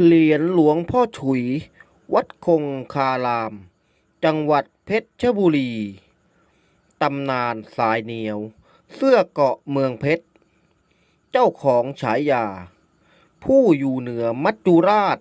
เหรียญหลวงพ่อฉุย วัดคงคาราม จังหวัดเพชรบุรีตำนานสายเหนียว เสื้อเกาะเมืองเพชรเจ้าของฉายา ผู้อยู่เหนือมัจจุราช